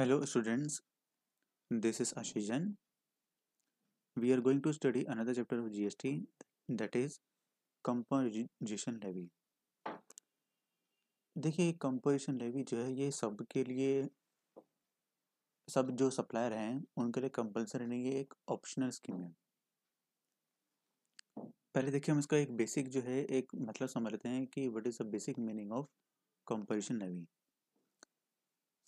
Hello students this is is Ashish Jain. We are going to study another G S T that is composition levy. देखिए composition levy जो है ये सब के लिए सब जो सप्लायर हैं उनके लिए कंपल्सरी नहीं है एक ऑप्शनल स्कीम है पहले देखिए हम इसका एक बेसिक जो है एक मतलब समझ लेते हैं कि what is the basic meaning of composition levy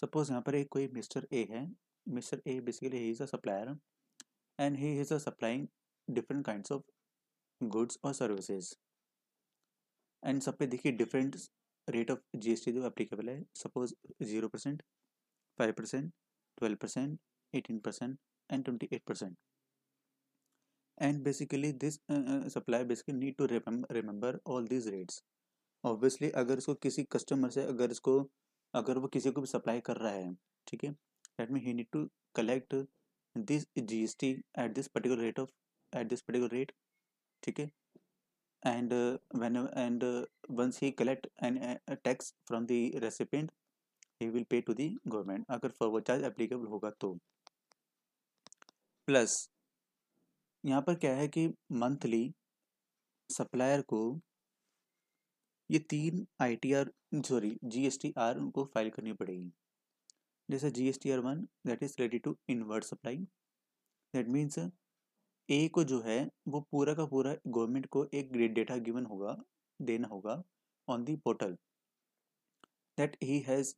suppose यहाँ पर एक कोई मिस्टर ए है mister A basically he is a supplier and he is a supplying different kind of goods और सर्विसेज एंड सब पे देखिए different rate of G S T जो एप्लीकेबल है suppose zero percent five percent twelve percent eighteen percent and twenty eight percent and basically this uh, basically need to remember all remember rates obviously अगर इसको किसी customer से अगर इसको अगर वो किसी को भी सप्लाई कर रहा है ठीक है that mean he need to collect this G S T at this particular rate of at this particular rate ठीक है and when and once he collect an tax from the recipient he will pay to the government to the government अगर forward charge applicable होगा तो plus यहाँ पर क्या है कि मंथली सप्लायर को ये तीन I T R sorry G S T R उनको फाइल करनी पड़ेगी जैसे G S T R one that is ready to inward supply that means A को जो है वो पूरा का पूरा गवर्नमेंट को एक ग्रेड डेटा गिवन होगा देना होगा on the portal that he has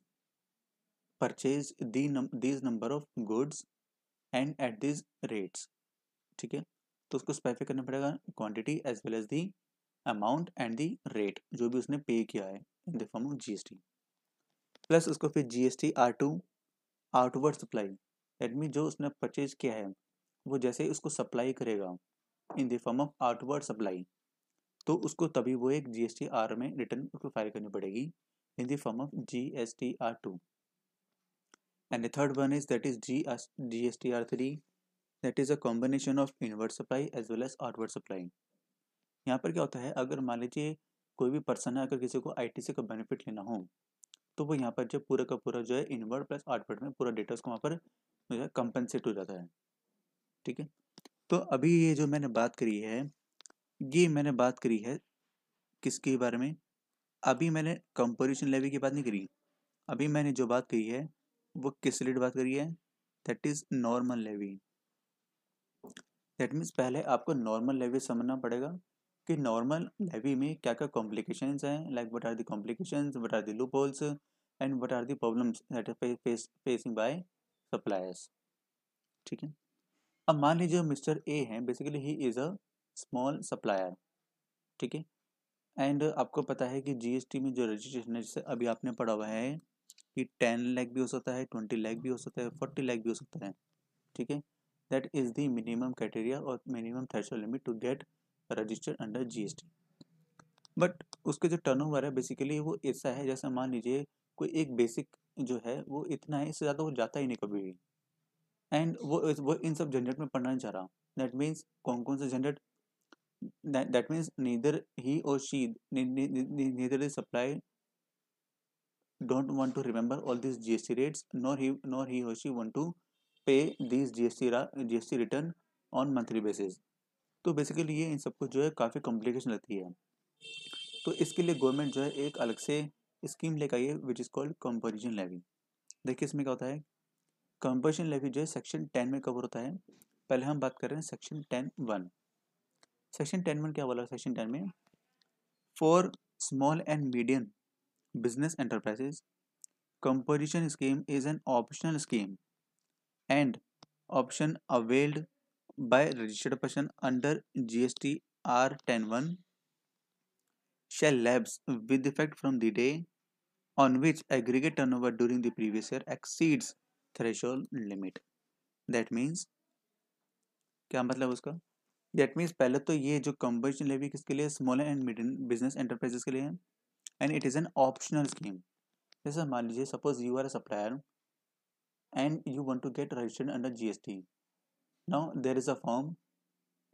purchase the these number of goods and at these rates ठीक है तो उसको स्पेसिफिक करना पड़ेगा quantity as well as the amount and the rate जो भी उसने पे किया है in the form of GST. Plus उसको फिर G S T R two outward supply that mean जो उसने परचेज किया है वो जैसे ही उसको सप्लाई करेगा in the form of outward supply तो उसको तभी वो एक जी एस टी आर में रिटर्न उसको फाइल करनी पड़ेगी in the form of G S T R two and the third one is that is G G S T R three that is a combination of inward supply as well as outward supply यहाँ पर क्या होता है अगर मान लीजिए कोई भी पर्सन है अगर किसी को आई से का बेनिफिट लेना हो तो वो यहाँ पर जो पूरा का पूरा जो है इनवर्ड प्लस आउटवर्ड में पूरा डेटा उसको वहाँ पर कंपनसेट हो जाता है ठीक है तो अभी ये जो मैंने बात करी है ये मैंने बात करी है किसके बारे में अभी मैंने कंपोजिशन लेवी की बात नहीं करी अभी मैंने जो बात करी है वो किस रेट बात करी है that is normal levy that means पहले आपको नॉर्मल लेवी समझना पड़ेगा कि नॉर्मल लेवी में क्या क्या कॉम्प्लिकेशन हैं like what are the complication what are the loopholes and what are the problems facing by suppliers ठीक है अब मान लीजिए मिस्टर ए हैं basically he is a small supplier ठीक है एंड आपको पता है कि जीएसटी में जो रजिस्ट्रेशन है जैसे अभी आपने पढ़ा हुआ है कि टेन लैख भी हो सकता है ट्वेंटी लैख भी हो सकता है फोर्टी लैख भी हो सकता है ठीक है that is the minimum criteria और minimum threshold limit to get registered under GST but उसके जो टर्न ओवर है बेसिकली वो ऐसा है जैसे मान लीजिए कोई एक बेसिक जो है वो इतना है इससे ज़्यादा वो जाता ही नहीं कभी भी एंड वो वो इन सब झंझट में पढ़ना नहीं चाह रहा हूँ दैट मीन्स कौन कौन से झंझट दैट मीन्स नीदर ही और she neither is supply don't want to remember all this G S T rates all he GST he और she want to pay this G S T G S T return on monthly basis तो basically ये इन सबको जो है काफ़ी complication रहती है तो इसके लिए गवर्नमेंट जो है एक अलग से स्कीम लेकर आई है which is called composition levy देखिए इसमें क्या होता है कंपोजिशन लेवी जो है सेक्शन टेन में कवर होता है पहले हम बात कर रहे हैं section ten one section ten one क्या बोला सेक्शन टेन में for small and medium business enterprises composition scheme is an optional scheme and option availed by registered person under GST R101 shall lapse with effect from the day on which aggregate turnover during the previous year exceeds threshold limit. That means क्या मतलब उसका that means पहले तो ये जो combustion levy किसके लिए small and medium business enterprises के लिए है and it is an optional scheme जैसे मान लीजिए suppose you are a supplier and you want to get registered under GST now there is a form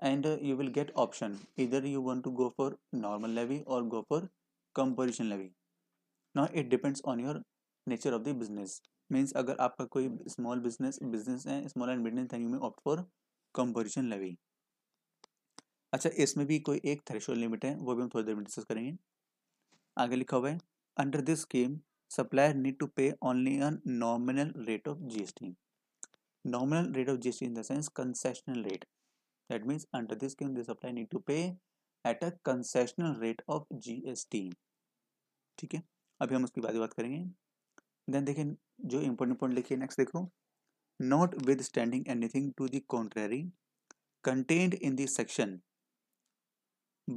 and uh, you will get option either you want to go for normal levy or go for composition levy ना it depends on your nature of the business means अगर आपका कोई small business business है small and medium then you में opt for composition levy अच्छा इसमें भी कोई एक थ्रेशोल्ड लिमिट है वो भी हम थोड़ी देर में डिस्कस करेंगे आगे लिखा हुआ है under this scheme supplier need to pay only an nominal rate of GST nominal rate of GST in the sense concessional rate. That means under this scheme, the supply need to pay at a concessional rate of GST. ठीक है अभी हम उसकी बाद बात करेंगे then देखिए जो इम्पोर्टेंट पॉइंट लिखिए नेक्स्ट देखो notwithstanding anything to the contrary in section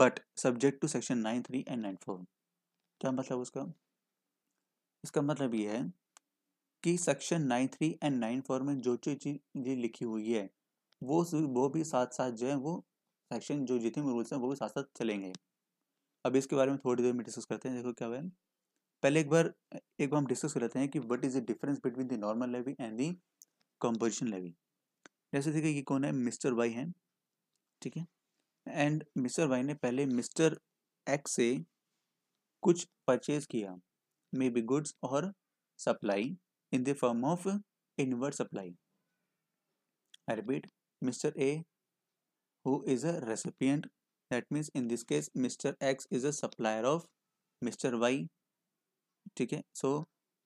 but subject to section nine three and nine four क्या मतलब उसका इसका मतलब ये है कि section nine three and nine four में जो जो चीज लिखी हुई है वो वो भी साथ साथ जो है वो सेक्शन जो जितने भी रूल्स हैं वो भी साथ साथ चलेंगे अब इसके बारे में थोड़ी देर में डिस्कस करते हैं देखो क्या है पहले एक बार एक बार हम डिस्कस कर लेते हैं कि what is the difference between the normal levy and the composition levy जैसे देखिए ये कौन है मिस्टर वाई है ठीक है एंड मिस्टर वाई ने पहले मिस्टर एक्स से कुछ परचेज किया मे बी गुड्स और supply in the form of inward supply. I repeat, Mr. A, who is a recipient, that means in this case, Mr. X is a supplier of Mr. Y. ठीक है so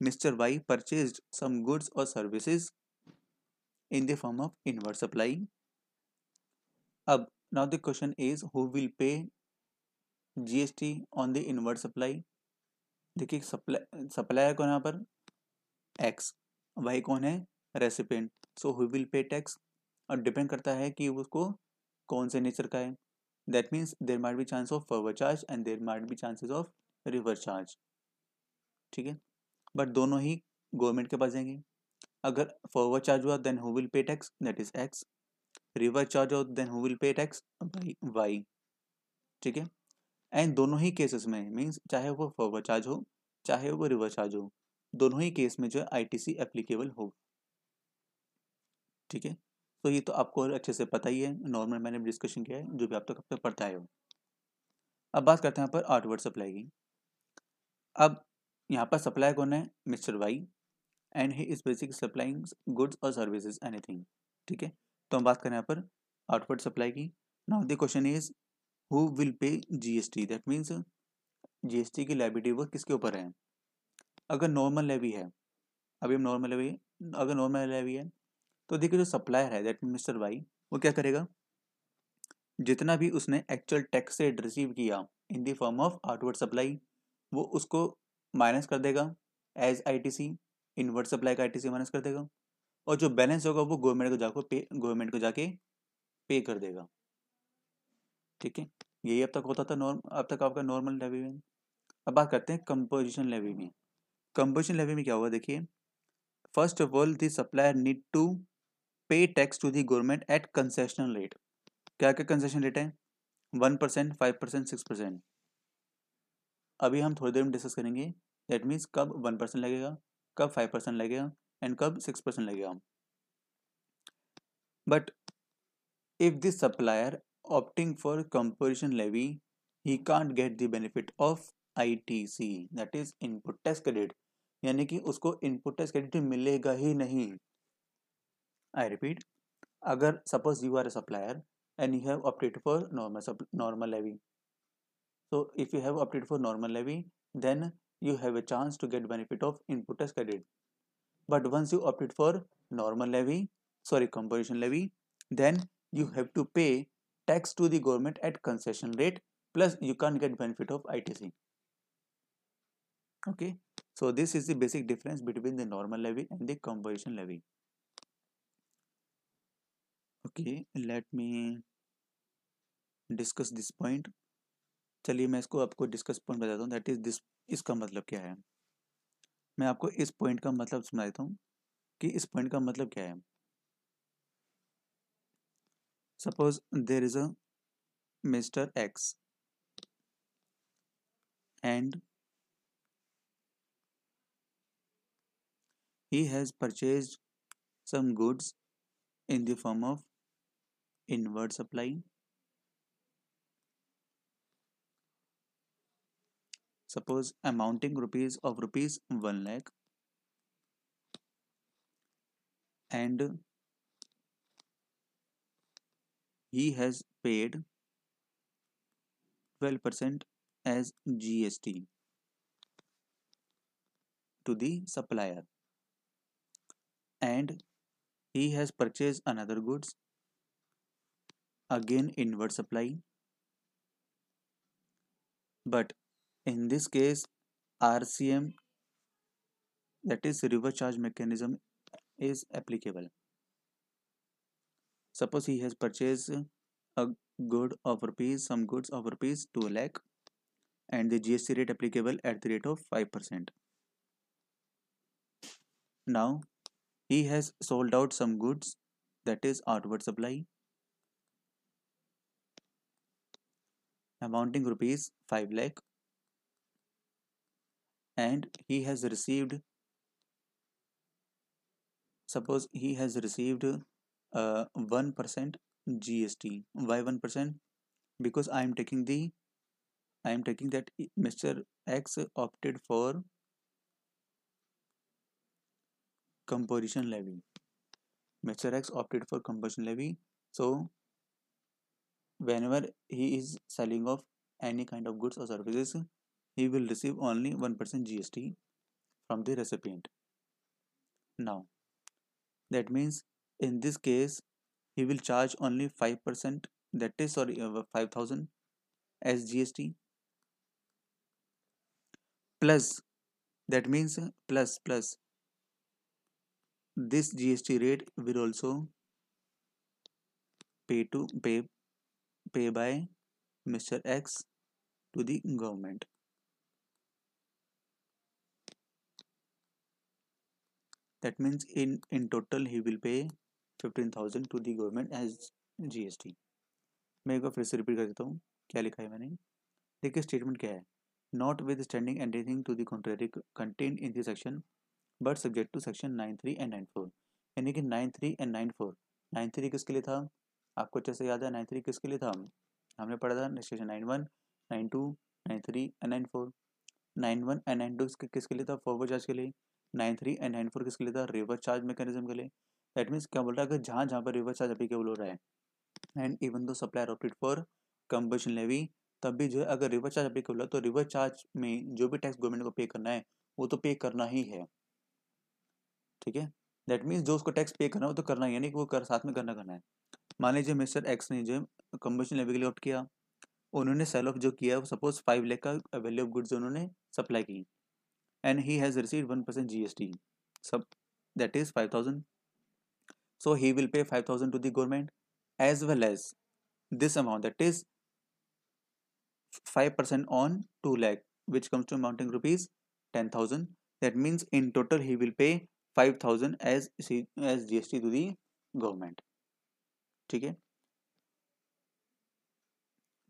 mister Y purchase some goods और services in the form of inward supply अब now the question is who will pay GST on the inward supply देखिए supply supplier को यहाँ पर X Y कौन है recipient so who will pay tax और depend करता है कि उसको कौन से नेचर का है that means there might be chance of forward charge and there might B chances of reverse charge ठीक है बट दोनों ही गवर्नमेंट के पास जाएंगे अगर फॉरवर्ड चार्ज हुआ then who will pay tax that is X reverse charge हो then who will pay tax by Y ठीक है एंड दोनों ही केसेस में मीन्स चाहे वो फॉरवर्ड चार्ज हो चाहे वो रिवर्स चार्ज हो दोनों ही केस में जो है आईटीसी एप्लीकेबल हो ठीक है तो ये तो आपको और अच्छे से पता ही है नॉर्मल मैंने डिस्कशन किया है जो भी आप तक तो तक पढ़ता है अब बात करते हैं यहाँ पर आउटवर्ड सप्लाई की अब यहाँ पर सप्लाई कौन है mister Y and he is basic supplying goods और सर्विसेज एनीथिंग ठीक है तो हम बात करें यहाँ पर आउटवर्ड सप्लाई की now the question is who will pay GST that means GST की लाइबिलिटी वो किसके ऊपर है अगर नॉर्मल लेवी है अभी हम नॉर्मल लेवी अगर नॉर्मल लेवी है तो देखिए जो सप्लायर है दैट मिस्टर वाई वो क्या करेगा जितना भी उसने एक्चुअल टैक्स से रिसीव किया in the form of outward supply वो उसको माइनस कर देगा एज आईटीसी इनवर्ड सप्लाई का आईटीसी माइनस कर देगा और जो बैलेंस होगा वो गवर्नमेंट को जाकर पे गवर्नमेंट को जाके पे कर देगा ठीक है यही अब तक होता था नॉर्म अब तक आपका नॉर्मल लेवी में अब बात करते हैं कंपोजिशन लेवी में कंपोजिशन लेवल में क्या हुआ देखिए first of all the supplier need to pay tax to the government at concessional rate क्या क्या कंसेशन रेट है one percent five percent six percent अभी हम थोड़ी देर में डिस्कस करेंगे दैट मीन्स कब वन परसेंट लगेगा कब फाइव परसेंट लगेगा एंड कब सिक्स परसेंट लगेगा but if this supplier opting for composition levy he can't get the benefit of I T C that is input टेस्ट क्रेडिट यानी कि उसको इनपुट टैक्स क्रेडिट मिलेगा ही नहीं आई रिपीट अगर suppose you are a supplier and you have opted for normal normal levy so if you have opted for normal levy then you have a chance to get benefit of input टेस्ट credit but once you opted for normal levy sorry composition levy then you have to pay tax to the government at concession rate plus you can get benefit of I T C okay so this is the basic difference between the normal levy and the composition levy okay let me discuss this point चलिए मैं इसको आपको discuss point बताता हूँ that is this इसका मतलब क्या है मैं आपको इस पॉइंट का मतलब सुना देता हूँ कि इस पॉइंट का मतलब क्या है suppose there is a mister X and He has purchased some goods in the form of inward supply, suppose amounting rupees of rupees 1 lakh and he has paid 12% as GST to the supplier and he has purchased another goods again inward supply but in this case RCM that is reverse charge mechanism is applicable suppose he has purchased a good of rupees some goods of rupees 2 lakh and the GST rate applicable at the rate of 5% now he has sold out some goods, that is outward supply, amounting rupees 5 lakh and he has received suppose he has received uh, 1% GST why 1% because I am taking the I am taking that Mr. X opted for Composition levy. Mr. X opted for composition levy. So whenever he is selling of any kind of goods or services, he will receive only 1% GST from the recipient. Now, that means in this case, he will charge only 5%, that is, sorry, uh, 5000 as GST plus, that means plus plus this GST rate will also pay to pay pay by Mr. X to the government. That means in, in total he will pay 15,000 to the government as GST. मैं एक बार फिर से repeat कर देता हूँ क्या लिखा है मैंने देखिए स्टेटमेंट क्या है notwithstanding anything to the contrary contain in this section but subject to section nine three and nine four यानी कि nine three and nine four nine three किसके लिए था आपको अच्छे से याद है नाइन थ्री किसके लिए था हमने पढ़ा था section nine one nine two nine three and nine four nine one and nine two किसके लिए था फॉरवर्ड चार्ज के लिए नाइन थ्री एंड नाइन फोर किसके लिए था रिवर्स चार्ज मैकेनिज्म के लिए दैट मीन्स क्या बोल रहा है कि जहाँ जहाँ पर रिवर्स चार्ज अप्लीकेबल हो रहा है and even though supplier opted for composition levy तब भी जो है अगर रिवर्स चार्ज अप्लीकेबल है तो रिवर्स चार्ज में जो भी टैक्स गवर्नमेंट को पे करना है वो तो पे करना ही है ठीक है दैट मीन्स जो उसको टैक्स पे करना हो तो करना है यानी कि वो कर साथ में करना करना है मान लीजिए मिस्टर एक्स ने जो कम्बोशन लेवल के लिए ऑप्ट किया उन्होंने सेल ऑफ जो किया वो सपोज फाइव लेख का वैल्यू ऑफ गुड्स उन्होंने सप्लाई की and he has receive one percent G S T सब that is five thousand so he will pay five thousand to the government as well as this amount that is five percent on two lakh comes to amounting rupees ten thousand that means in total he will pay five as as as gst to the government ठीक है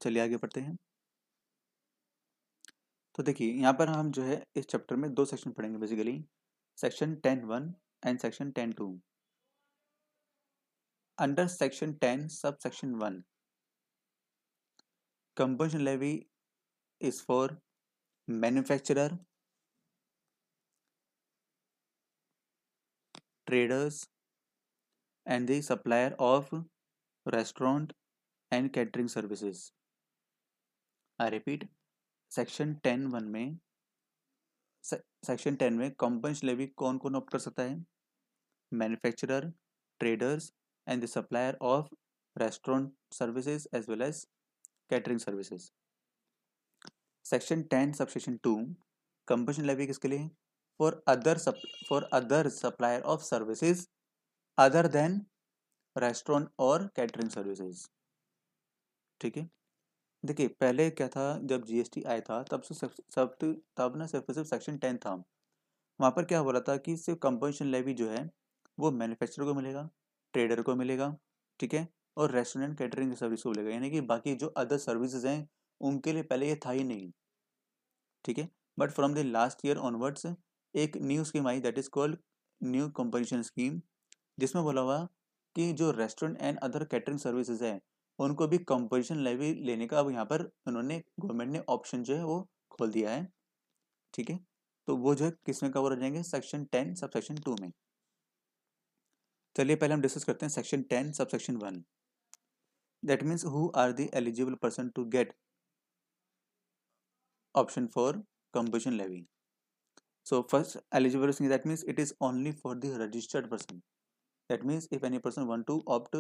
चलिए आगे पढ़ते हैं तो देखिए यहाँ पर हम जो है इस चैप्टर में दो सेक्शन पढ़ेंगे basically section ten one and section ten two under section ten subsection one composition levy is for manufacturer traders and the supplier of restaurant and catering services i repeat section ten one में section ten में composition levy कौन कौन opt कर सकता है manufacturer traders and the supplier of restaurant services as well as catering services section ten subsection two composition levy किसके लिए for other for other supplier of services other than restaurant और catering services ठीक है देखिए पहले क्या था जब जीएसटी आया था तब से सब तब ना सिर्फ सिर्फ सेक्शन टेन था वहाँ पर क्या हो रहा था कि सिर्फ कंपोजिशन लेवी जो है वो मैन्युफैक्चरर को मिलेगा ट्रेडर को मिलेगा ठीक है और रेस्टोरेंट कैटरिंग सर्विस को मिलेगा यानी कि बाकी जो अदर सर्विसेज हैं उनके लिए पहले ये था ही नहीं ठीक है but from the last year onwards एक न्यू स्कीम आई that is called new composition scheme जिसमें बोला हुआ कि जो restaurant and other catering services है उनको भी कंपोजिशन लेवी लेने का अब यहाँ पर उन्होंने गवर्नमेंट ने ऑप्शन जो है वो खोल दिया है ठीक है तो वो जो है किसमें कवर हो जाएंगे section ten subsection two में चलिए पहले हम डिस्कस करते हैं section ten subsection one that means who are the eligible person to get option for composition levy so first eligible person that means it is only for the registered person that means if any person want to opt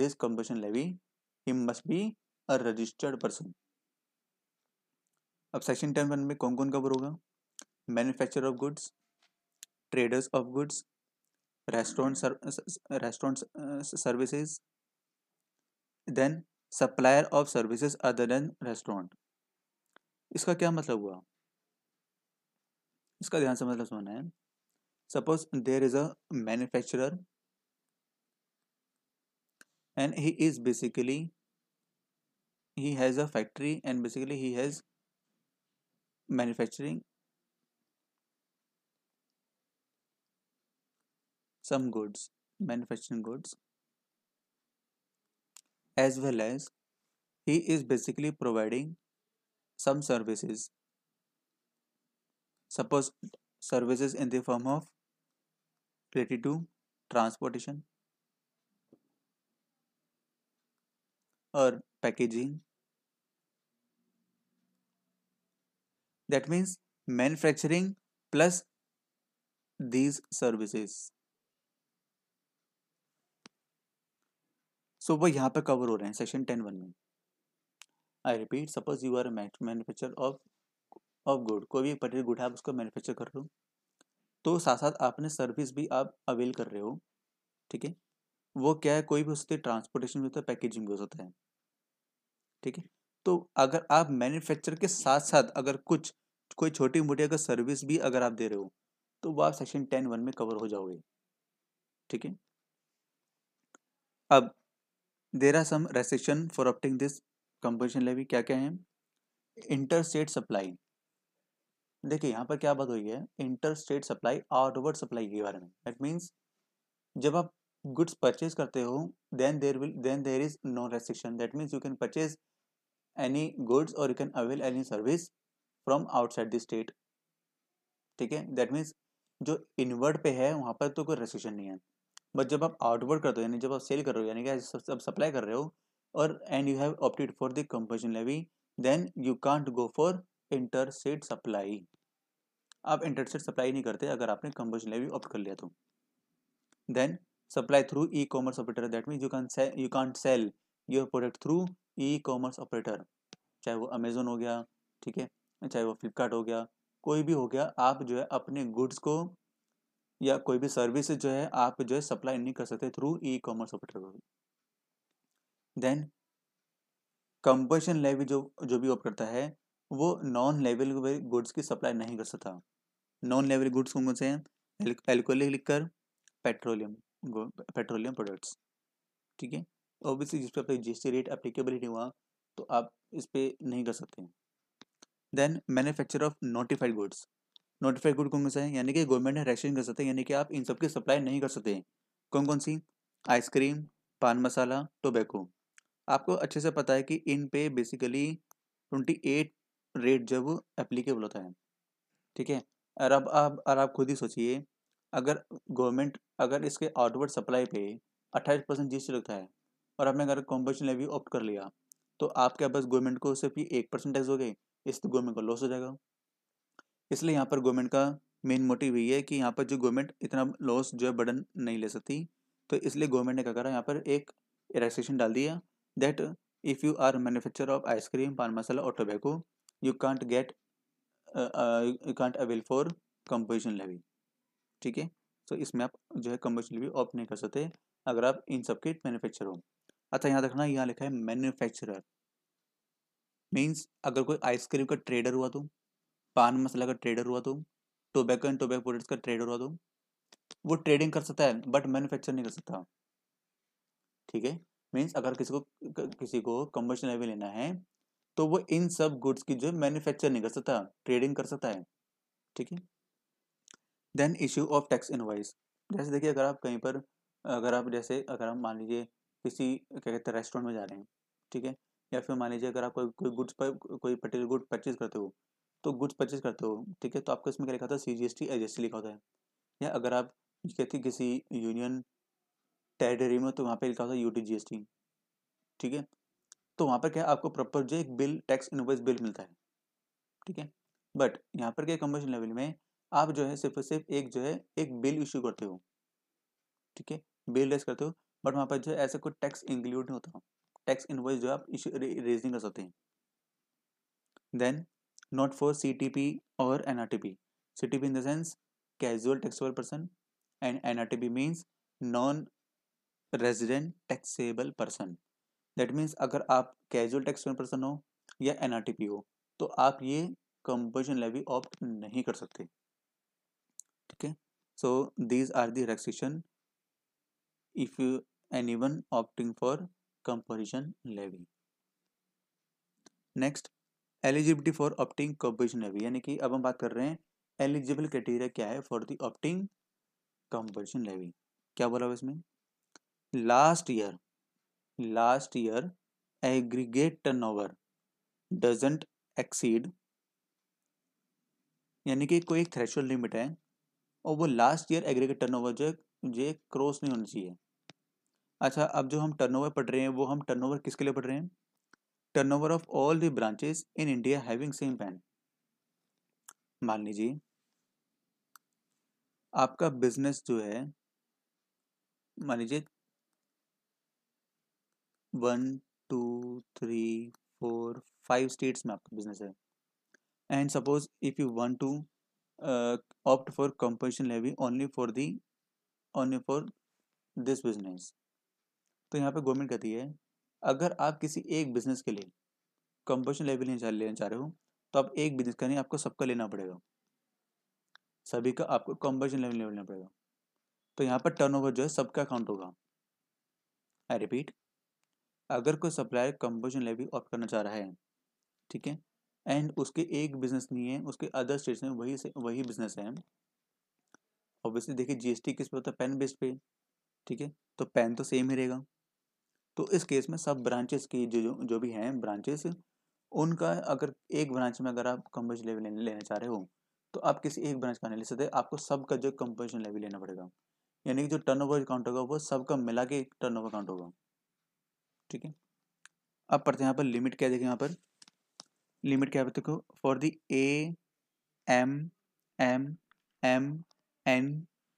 this combustion levy he must be a registered person अब section ten one में कौन कौन cover होगा manufacture of goods traders of goods restaurant restaurant services then supplier of services other than restaurant इसका क्या मतलब हुआ इसका ध्यान से मतलब समझना है suppose there is a manufacture and he is basically he has a factory and basically he has manufacturing some goods manufacturing goods as well as he is basically providing some services Suppose services in the form of related to transportation or packaging. That means manufacturing plus these services. so, we यहाँ पे cover हो रहे I repeat, suppose you are a manufacturer of. Of good कोई भी particular good है आप उसको manufacture कर रहे हो तो साथ साथ आपने सर्विस भी आप अवेल कर रहे हो ठीक है वो क्या है कोई भी हो सकता है ट्रांसपोर्टेशन भी होता है पैकेजिंग भी हो सकता है ठीक है तो अगर आप मैन्युफैक्चर के साथ साथ अगर कुछ कोई छोटी मोटी अगर सर्विस भी अगर आप दे रहे हो तो वो आप सेक्शन टेन वन में कवर हो जाओगे ठीक है अब there are some restriction for opting this composition levy क्या क्या है इंटर स्टेट सप्लाई देखिए यहाँ पर क्या बात हुई है इंटर स्टेट सप्लाई और रोवर्ड सप्लाई के बारे में दैट मीन्स जब आप गुड्स परचेज करते हो then there will then there is no restriction that means you can purchase any goods और you can avail any service from outside the state ठीक है दैट मीन्स जो इनवर्ड पे है वहाँ पर तो कोई रेस्ट्रिक्शन नहीं है बट जब आप आउटवर्ड करते हो यानी जब आप सेल कर रहे हो यानी कि आप सप्लाई कर रहे हो और and you have opted for the composition levy then you can't go for interstate supply आप इंटरसेट सप्लाई नहीं करते अगर आपने कंबर्शन लेवी ऑप्ट कर लिया तो then supply through e commerce operator that mean you can you can't sell your product through e commerce operator चाहे वो अमेजोन हो गया ठीक है चाहे वो फ्लिपकार्ट हो गया कोई भी हो गया आप जो है अपने गुड्स को या कोई भी सर्विस जो है आप जो है सप्लाई नहीं कर सकते थ्रू ई कॉमर्स ऑपरेटर को देन कंपल्शन लेवी जो जो भी ऑप करता है वो नॉन लेवल गुड्स की सप्लाई नहीं कर सकता नॉन लेवल गुड्स कौन कौन से हैं एल्कोहलिक लिखकर पेट्रोलियम पेट्रोलियम प्रोडक्ट्स ठीक है ओबीसी जिस पर आपका जी रेट अप्लीकेबिलिटी हुआ तो आप इस पर नहीं कर सकते then manufacture of notified goods notified good कौन कौन से हैं यानी कि गवर्नमेंट ने डायरेक्शन कर सकते हैं यानी कि आप इन सब की सप्लाई नहीं कर सकते कौन कौन सी आइसक्रीम पान मसाला टोबैको आपको अच्छे से पता है कि इन पे बेसिकली ट्वेंटी एट रेट जो है वो एप्लीकेबल होता है ठीक है और अब आप और आप खुद ही सोचिए अगर गवर्नमेंट अगर इसके आउटवर्ड सप्लाई पे अट्ठाईस परसेंट जी लगता है और आपने अगर कॉम्पोजिशन लेवी ऑप्ट कर लिया तो आपके पास बस गवर्नमेंट को सिर्फ ही एक परसेंट टैक्स हो गए इस तो गवर्नमेंट का लॉस हो जाएगा इसलिए यहाँ पर गवर्नमेंट का मेन मोटिव यही है कि यहाँ पर जो गवर्नमेंट इतना लॉस जो है बर्डन नहीं ले सकती तो इसलिए गवर्नमेंट ने क्या करा यहाँ पर एक रिलैक्सेशन डाल दिया that if you are manufacture of ice cream pan masala और tobacco you can't get you can't avail for composition levy ठीक है तो इसमें आप जो है कंपोजिशन लेवी ऑप्ट नहीं कर सकते अगर आप इन सब के मैन्युफैक्चर हो अच्छा यहाँ रखना यहाँ लिखा है मैन्युफैक्चरर मीन्स अगर कोई आइसक्रीम का ट्रेडर हुआ तो पान मसाला का ट्रेडर हुआ तो टोबैको एंड टोबैको प्रोडक्ट्स का ट्रेडर हुआ तो वो ट्रेडिंग कर सकता है बट मैन्युफैक्चर नहीं कर सकता ठीक है मीन्स अगर किसी को किसी को कंपोजिशन लेवी लेना है तो वो इन सब गुड्स की जो मैन्युफैक्चर नहीं कर सकता ट्रेडिंग कर सकता है ठीक है then issue of tax invoice जैसे देखिए अगर आप कहीं पर अगर आप जैसे अगर आप मान लीजिए किसी क्या कहते हैं रेस्टोरेंट में जा रहे हैं ठीक है या फिर मान लीजिए अगर आप कोई कोई गुड्स पर कोई पर्टिकुलर गुड परचेज करते हो तो गुड्स परचेज करते हो ठीक है तो आपको इसमें क्या लिखा होता है C G S T H S T लिखा होता है या अगर आप कहते किसी यूनियन टेरिटरी में तो वहाँ पे लिखा होता है U T G S T ठीक है तो वहाँ पर क्या है आपको प्रॉपर जो एक बिल टैक्स इनवॉइस बिल मिलता है ठीक है बट यहाँ पर क्या कमर्शियल लेवल में आप जो है सिर्फ सिर्फ एक जो है एक बिल इशू करते हो ठीक है बिल रेस करते हो बट वहाँ पर जो है ऐसा कोई टैक्स इंक्लूड नहीं होता टैक्स इनवॉइस जो आप इशू कर सकते हैं then not for C T P और N R T P C T P in the sense casual taxable person and N R T P means non resident taxable person that means अगर आप casual tax payer person हो या N हो तो आप ये composition levy opt नहीं कर सकते ठीक है so these are the relaxation if you any one opting for composition levy next eligibility for opting composition levy यानी कि अब हम बात कर रहे हैं एलिजिबल क्राइटेरिया क्या है for the opting composition levy क्या बोला हुआ इसमें last year last year aggregate turnover doesn't exceed यानी कि कोई एक थ्रेशोल लिमिट है और वो लास्ट ईयर एग्रीगेट टर्नओवर जो ये क्रॉस नहीं होना चाहिए अच्छा अब जो हम टर्नओवर पढ़ रहे हैं वो हम टर्नओवर किसके लिए पढ़ रहे हैं turnover of all the branches in India having same PAN मान लीजिए आपका बिजनेस जो है मान लीजिए one two three four five states में आपका बिजनेस है and suppose if you want to opt for composition levy only for the only for this business तो यहाँ पे गवर्नमेंट कहती है अगर आप किसी एक बिजनेस के लिए कंपोजिशन लेवी लेना चाह रहे हो तो आप एक बिजनेस का नहीं आपको सबका लेना पड़ेगा सभी का आपको कंपोजिशन लेवल लेना पड़ेगा तो यहाँ पर टर्नओवर जो है सबका अकाउंट होगा आई रिपीट अगर कोई सप्लायर कंपोजिशन लेवी ऑफ करना चाह रहा है ठीक है एंड उसके एक बिजनेस नहीं है उसके अदर स्टेट्स में वही से वही बिजनेस है ऑब्वियसली देखिए जीएसटी किस पे होता है पेन बेस्ड पे ठीक है तो पेन तो सेम ही रहेगा तो इस केस में सब ब्रांचेस की जो जो, जो भी हैं ब्रांचेस उनका अगर एक ब्रांच में अगर आप कंपोजिशन लेवी लेना, ले, ले चाह रहे हो तो आप किसी एक ब्रांच का नहीं ले सकते आपको सबका जो कंपोजिशन लेवी लेना पड़ेगा यानी कि जो टर्नओवर अकाउंट होगा वो सबका मिला के टर्नओवर अकाउंट होगा ठीक है अब पढ़ते हैं यहाँ पर लिमिट क्या देखें यहाँ पर लिमिट क्या देखो for the A M M M N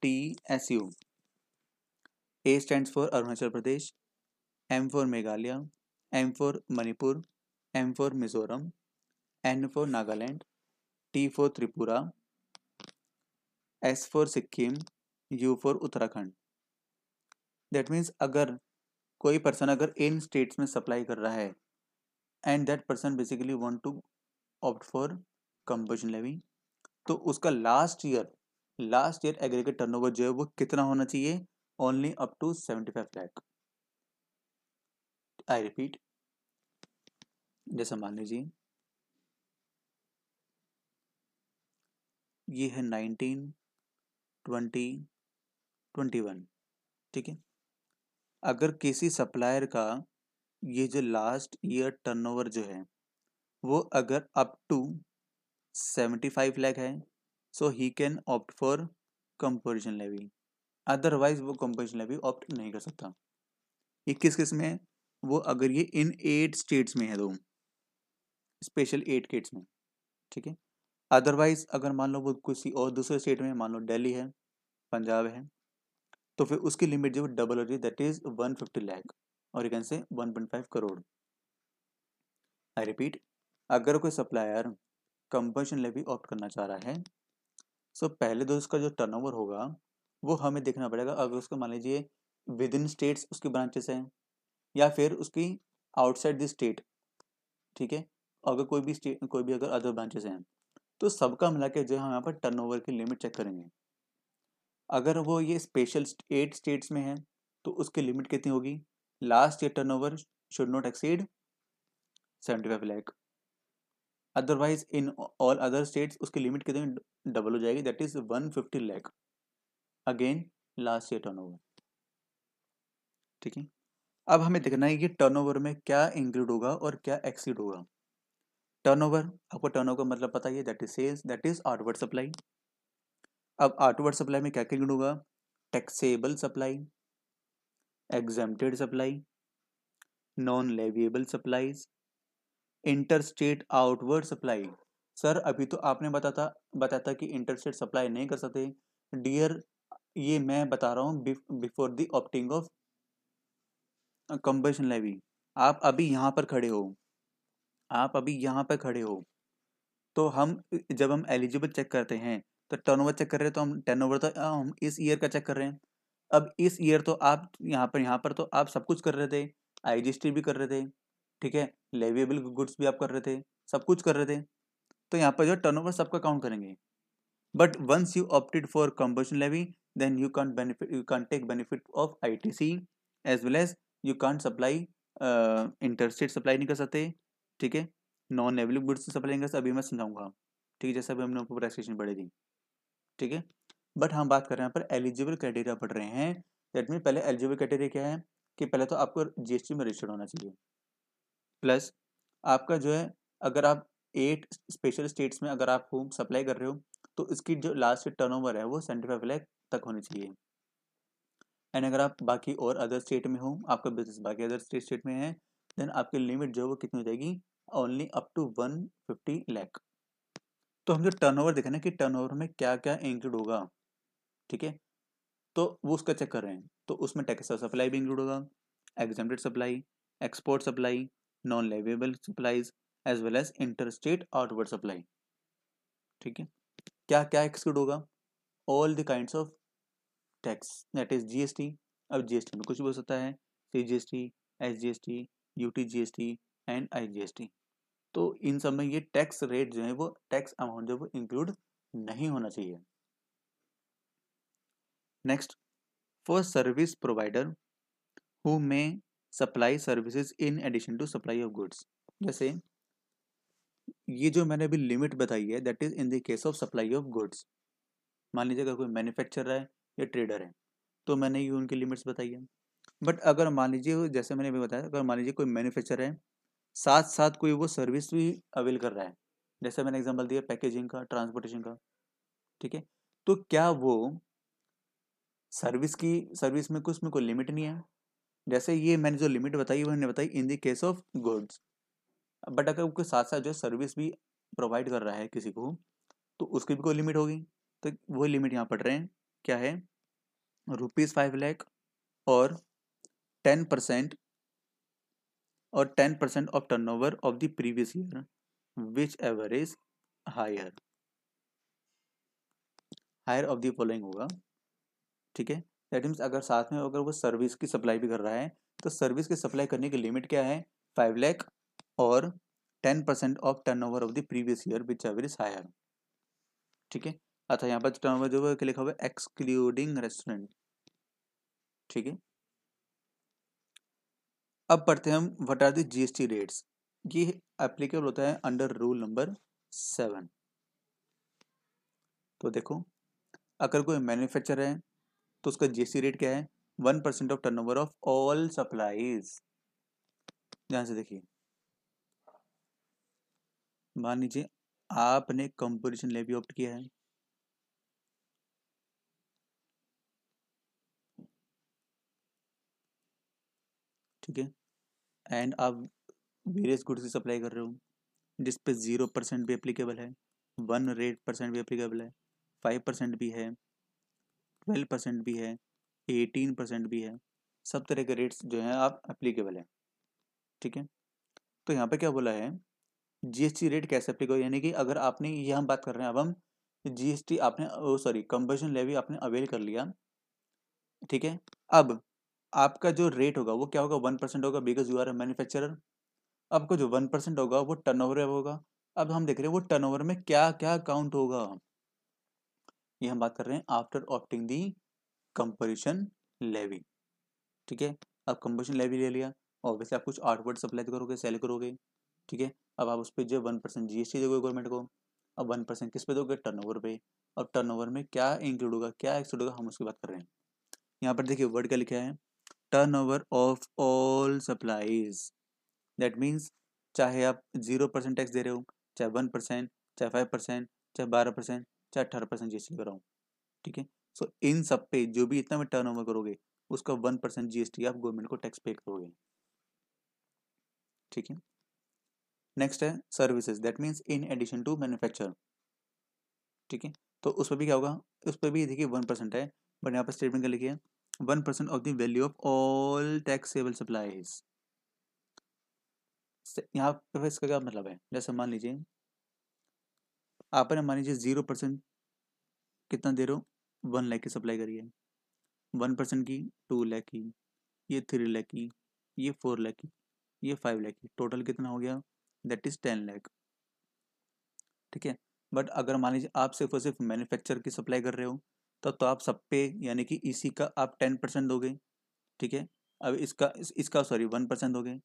T S U A stand for Arunachal Pradesh M for Meghalaya M for Manipur M for Mizoram N for Nagaland T for Tripura S for Sikkim U for Uttarakhand that means अगर कोई person अगर इन states में supply कर रहा है and that person basically want to opt for composition levy तो उसका last year last year aggregate turnover जो है वो कितना होना चाहिए only up to seventy five lakh I repeat जैसा मान लीजिए ये है नाइनटीन ट्वेंटी ट्वेंटी वन ठीक है अगर किसी सप्लायर का ये जो लास्ट ईयर टर्नओवर जो है वो अगर up to seventy five lakh है so he can opt for composition levy otherwise वो कंपोजिशन लेवी ऑप्ट नहीं कर सकता ये किस किस में वो अगर ये इन एट स्टेट्स में है दो स्पेशल एट स्टेट्स में ठीक है अदरवाइज अगर मान लो वो किसी और दूसरे स्टेट में मान लो दिल्ली है पंजाब है तो फिर उसकी लिमिट जो डबल हो रही that is one fifty lakh और you can say one point five crore I repeat अगर कोई सप्लायर कंपनशन लेवी ऑप्ट करना चाह रहा है सो so, पहले तो उसका जो टर्नओवर होगा वो हमें देखना पड़ेगा अगर उसको मान लीजिए विद इन स्टेट्स उसकी ब्रांचेस हैं या फिर उसकी आउटसाइड द स्टेट ठीक है अगर कोई भी स्टेट कोई भी अगर अदर ब्रांचेस हैं तो सबका मिला के जो है हम यहाँ पर टर्नओवर की लिमिट चेक करेंगे अगर वो ये स्पेशल एट स्टेट्स में है तो उसकी लिमिट कितनी होगी last year turnover should not exceed seventy five lakh otherwise in all other states उसकी लिमिट कितनी डबल हो जाएगी that is one fifty lakh again last year turnover ठीक है अब हमें देखना है कि टर्न ओवर में क्या इंक्लूड होगा और क्या एक्सीड होगा टर्न ओवर आपको टर्न टर्नओवर मतलब पता ही है that is sales that is outward supply अब आउटवर्ड सप्लाई में क्या क्या होगा taxable supply exempted supply non leviable supplies interstate outward supply sir अभी तो आपने बताता बताया था कि इंटर स्टेट सप्लाई नहीं कर सकते डियर ये मैं बता रहा हूँ before the opting of composition levy आप अभी यहाँ पर खड़े हो आप अभी यहाँ पर खड़े हो तो हम जब हम एलिजिबल चेक करते हैं तो टर्न चेक कर रहे हैं तो हम टर्न ओवर तो हम इस ईयर का चेक कर रहे हैं अब इस ईयर तो आप यहाँ पर यहाँ पर तो आप सब कुछ कर रहे थे आईजीएसटी भी कर रहे थे ठीक है लेविएबल गुड्स भी आप कर रहे थे सब कुछ कर रहे थे तो यहाँ पर जो टर्न ओवर सबका काउंट करेंगे but once you opted for composition levy then you can't benefit you can't take benefit of I T C as well as you can't supply interstate supply नहीं कर सकते ठीक है नॉन लेवल goods supply नहीं कर सकते अभी मैं समझाऊंगा ठीक है जैसे अभी हमने ऊपर टैक्सेशन पढ़े थी ठीक है बट हम बात कर रहे हैं यहाँ पर एलिजिबल क्राइटेरिया पढ़ रहे हैं दैट मीन पहले एलिजिबल क्राइटेरिया क्या है कि पहले तो आपको जीएसटी में रजिस्टर्ड होना चाहिए प्लस आपका जो है अगर आप एट स्पेशल स्टेट्स में अगर आप होम सप्लाई कर रहे हो तो इसकी जो लास्ट टर्नओवर है वो सेवेंटी फाइव लैख तक होनी चाहिए एंड अगर आप बाकी और अदर स्टेट में हो आपका बिजनेस बाकी अदर स्टेट स्टेट में है देन आपकी लिमिट जो है वो कितनी हो जाएगी only up to one fifty lakh तो हम जो टर्नओवर देखें ना कि टर्नओवर में क्या क्या इंक्लूड होगा ठीक है तो वो उसका चेक कर रहे हैं तो उसमें टैक्स सप्लाई भी इंक्लूड होगा exempted supply export supply non leviable supplies as well as interstate outward supply ठीक है क्या क्या एक्सक्लूड होगा all the kind of tax that is T अब टी में कुछ भी हो सकता है C G S T S G S T U T G S T and I G S T तो इन सब में ये टैक्स रेट जो है वो टैक्स अमाउंट जो वो इंक्लूड नहीं होना चाहिए next for service provider who may supply services in addition to supply of goods जैसे ये जो मैंने अभी लिमिट बताई है that is in the case of supply of goods मान लीजिए अगर कोई मैन्युफैक्चरर है या ट्रेडर है तो मैंने ये उनकी लिमिट्स बताई है बट अगर मान लीजिए जैसे मैंने अभी बताया अगर मान लीजिए कोई मैन्युफैक्चरर है साथ साथ कोई वो सर्विस भी अवेल कर रहा है जैसे मैंने एग्जांपल दिया पैकेजिंग का ट्रांसपोर्टेशन का ठीक है तो क्या वो सर्विस की सर्विस में कुछ में कोई लिमिट नहीं है जैसे ये मैंने जो लिमिट बताई वो मैंने बताई in the case of goods but अगर उसके साथ साथ जो सर्विस भी प्रोवाइड कर रहा है किसी को तो उसकी भी कोई लिमिट होगी तो वो लिमिट यहाँ पढ़ रहे हैं क्या है रुपीज़ फाइव लैख और ten percent or 10% turnover of the previous year whichever is higher of the following होगा ठीक है दैट मीन्स अगर साथ में अगर वो सर्विस की सप्लाई भी कर रहा है तो सर्विस की सप्लाई करने की लिमिट क्या है फाइव लैख और ten percent of turnover of the previous year whichever is higher ठीक है अच्छा यहाँ पर टर्न ओवर जो है लिखा हुआ है एक्सक्लूडिंग रेस्टोरेंट ठीक है अब पढ़ते हैं हम what are the GST rates ये एप्लीकेबल होता है अंडर रूल नंबर सेवन तो देखो अगर कोई मैन्युफैक्चर है तो उसका जीएसटी रेट क्या है one percent of turnover of all supplies ध्यान से देखिए मान लीजिए आपने कंपोजिशन लेवी ऑप्ट किया है ठीक है एंड आप वेरियस गुड्स की सप्लाई कर रहे हो जिस पे ज़ीरो परसेंट भी अप्लीकेबल है वन रेट परसेंट भी अप्लीकेबल है फाइव परसेंट भी है ट्वेल्व परसेंट भी है एटीन परसेंट भी है सब तरह के रेट्स जो हैं आप अप्लीकेबल हैं ठीक है तो यहाँ पे क्या बोला है जीएसटी रेट कैसे अप्लीकेबल यानी कि अगर आपने ये हम बात कर रहे हैं अब हम जीएसटी आपने सॉरी कंबर्शन लेवी आपने अवेल कर लिया ठीक है अब आपका जो रेट होगा वो क्या होगा वन परसेंट होगा because you are a manufacture आपका जो वन परसेंट होगा वो टर्न ओवर होगा अब हम देख रहे हैं वो टर्न ओवर में क्या क्या काउंट होगा ये हम बात कर रहे हैं after opting the composition levy ठीक है अब कंपोजिशन लेवी ले लिया और वैसे आप कुछ आउटवर्ड सप्लाई तो करोगे सेल करोगे ठीक है अब आप उस पर जो one percent G S T दोगे गवर्नमेंट को अब वन परसेंट किस पे दोगे टर्नओवर पे अब टर्नओवर में क्या इंक्लूड होगा क्या एक्सक्लूड होगा हम उसकी बात कर रहे हैं यहाँ पर देखिए वर्ड क्या लिखा है turnover of all supplies that means चाहे आप जीरो परसेंट टैक्स दे रहे हो चाहे वन परसेंट चाहे फाइव परसेंट चाहे बारह परसेंट चाहे अठारह परसेंट जी एस टी लग रहा हूँ ठीक है सो इन सब पे जो भी इतना में टर्न ओवर करोगे उसका one percent G S T आप गवर्नमेंट को टैक्स पे करोगे ठीक है नेक्स्ट है services that means in addition to manufacture ठीक है तो उस पर भी क्या होगा उस पर भी देखिए वन परसेंट है बट यहाँ पर स्टेटमेंट का लिखिए one percent of the value of all taxable supplies यहाँ पर इसका क्या मतलब है जैसे मान लीजिए आपने मान लीजिए जीरो परसेंट कितना दे रहे हो वन लाख की सप्लाई करी है वन परसेंट की टू लाख की ये थ्री लाख की ये फोर लाख की ये फाइव लाख की टोटल कितना हो गया दैट इज टेन लाख ठीक है बट अगर मान लीजिए आप सिर्फ और सिर्फ मैन्युफैक्चर की सप्लाई कर रहे हो तब तो आप सब पे यानी कि इसी का आप टेन परसेंट दोगे ठीक है अब इसका इस, इसका सॉरी वन परसेंट दोगे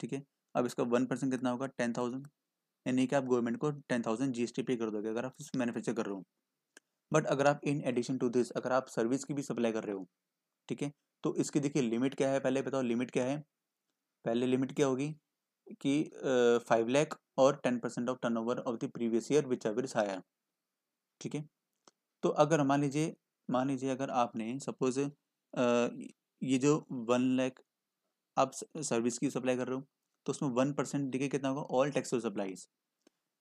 ठीक है अब इसका वन परसेंट कितना होगा टेन थाउजेंड यानी कि आप गवर्नमेंट को ten thousand G S T pay कर दोगे अगर आप उस मैनुफेक्चर कर रहे हो बट अगर आप इन एडिशन टू दिस अगर आप सर्विस की भी सप्लाई कर रहे हो ठीक है तो इसकी देखिए लिमिट क्या है पहले बताओ लिमिट क्या है पहले लिमिट क्या होगी कि फाइव uh, लैख और ten percent of turnover of the previous year whichever higher ठीक है तो अगर मान लीजिए मान लीजिए अगर आपने सपोज ये जो वन लैख आप सर्विस की सप्लाई कर रहे हो तो उसमें वन परसेंट देखिए कितना होगा ऑल टैक्सेबल सप्लाईज